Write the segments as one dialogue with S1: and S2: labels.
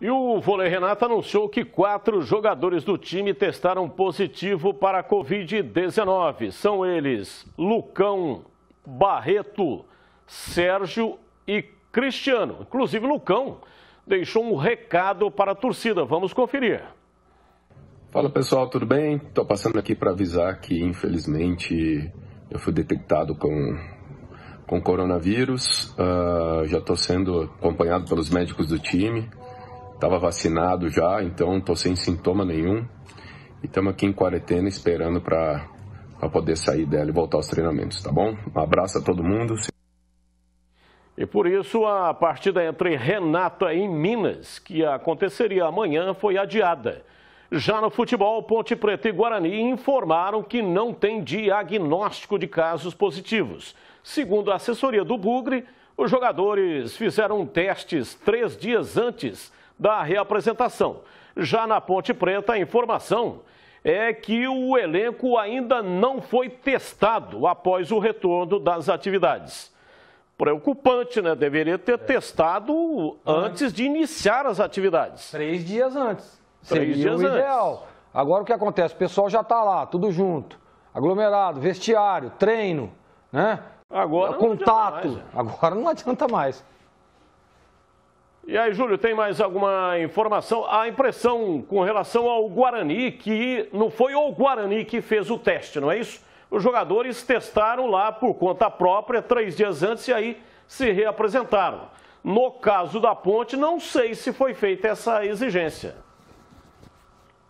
S1: E o Vôlei Renata anunciou que quatro jogadores do time testaram positivo para a Covid-19. São eles Lucão, Barreto, Sérgio e Cristiano. Inclusive, Lucão deixou um recado para a torcida. Vamos conferir.
S2: Fala pessoal, tudo bem? Estou passando aqui para avisar que, infelizmente, eu fui detectado com, com coronavírus. Uh, já estou sendo acompanhado pelos médicos do time. Estava vacinado já, então estou sem sintoma nenhum. E estamos aqui em quarentena esperando para poder sair dela e voltar aos treinamentos, tá bom? Um abraço a todo mundo.
S1: E por isso a partida entre Renata e Minas, que aconteceria amanhã, foi adiada. Já no futebol, Ponte Preta e Guarani informaram que não tem diagnóstico de casos positivos. Segundo a assessoria do Bugre, os jogadores fizeram testes três dias antes da reapresentação. Já na Ponte Preta, a informação é que o elenco ainda não foi testado após o retorno das atividades. Preocupante, né? Deveria ter é. testado antes de iniciar as atividades. Três dias antes. Três Seria dias o ideal. Antes. Agora o que acontece? O pessoal já está lá, tudo junto. Aglomerado, vestiário, treino, né? Agora contato. Não mais, né? Agora não adianta mais. E aí, Júlio, tem mais alguma informação? A impressão com relação ao Guarani, que não foi o Guarani que fez o teste, não é isso? Os jogadores testaram lá por conta própria, três dias antes, e aí se reapresentaram. No caso da Ponte, não sei se foi feita essa exigência.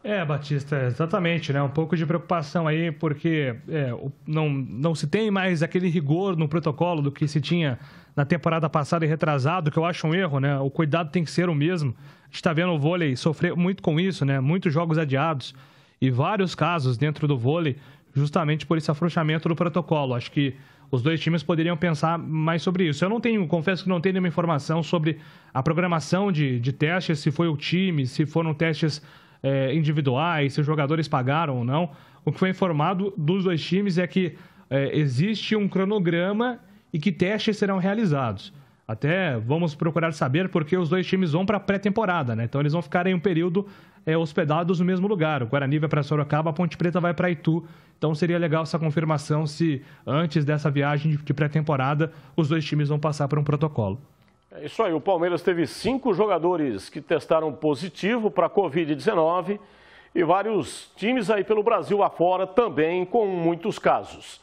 S3: É, Batista, exatamente, né? Um pouco de preocupação aí, porque é, não, não se tem mais aquele rigor no protocolo do que se tinha na temporada passada e retrasado, que eu acho um erro, né? O cuidado tem que ser o mesmo. A gente está vendo o vôlei sofrer muito com isso, né? Muitos jogos adiados e vários casos dentro do vôlei, justamente por esse afrouxamento do protocolo. Acho que os dois times poderiam pensar mais sobre isso. Eu não tenho, confesso que não tenho nenhuma informação sobre a programação de, de testes, se foi o time, se foram testes é, individuais, se os jogadores pagaram ou não. O que foi informado dos dois times é que é, existe um cronograma e que testes serão realizados. Até vamos procurar saber porque os dois times vão para a pré-temporada, né? Então eles vão ficar em um período é, hospedados no mesmo lugar. O Guarani vai para Sorocaba, a Ponte Preta vai para Itu. Então seria legal essa confirmação se antes dessa viagem de pré-temporada os dois times vão passar por um protocolo.
S1: É isso aí, o Palmeiras teve cinco jogadores que testaram positivo para a Covid-19 e vários times aí pelo Brasil afora também com muitos casos.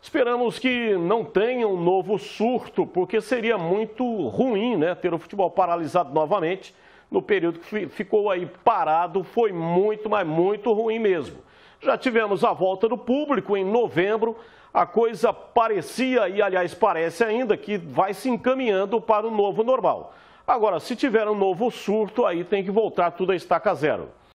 S1: Esperamos que não tenha um novo surto, porque seria muito ruim né, ter o futebol paralisado novamente. No período que ficou aí parado, foi muito, mas muito ruim mesmo. Já tivemos a volta do público em novembro. A coisa parecia, e aliás parece ainda, que vai se encaminhando para o novo normal. Agora, se tiver um novo surto, aí tem que voltar tudo a estaca zero.